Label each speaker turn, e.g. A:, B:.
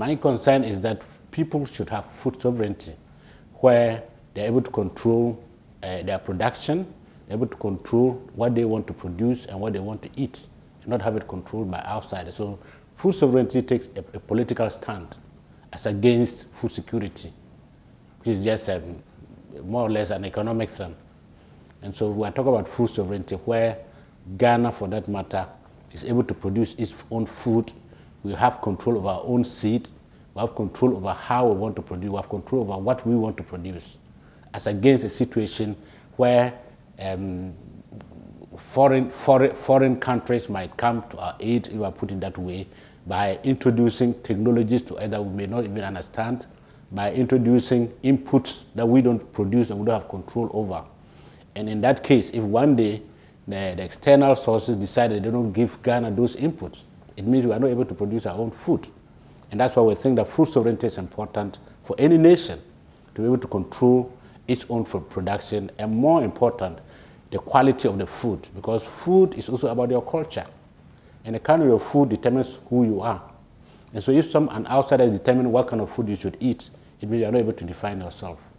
A: my concern is that people should have food sovereignty where they're able to control uh, their production, able to control what they want to produce and what they want to eat, and not have it controlled by outsiders. So food sovereignty takes a, a political stand as against food security, which is just a, um, more or less an economic thing. And so we are talking about food sovereignty where Ghana, for that matter, is able to produce its own food we have control of our own seed, we have control over how we want to produce, we have control over what we want to produce, as against a situation where um, foreign, foreign, foreign countries might come to our aid, if I put it that way, by introducing technologies to either we may not even understand, by introducing inputs that we don't produce and we don't have control over. And in that case, if one day the, the external sources decide they don't give Ghana those inputs, it means we are not able to produce our own food. And that's why we think that food sovereignty is important for any nation to be able to control its own food production and more important, the quality of the food because food is also about your culture. And the kind of your food determines who you are. And so if some an outsider determines what kind of food you should eat, it means you are not able to define yourself.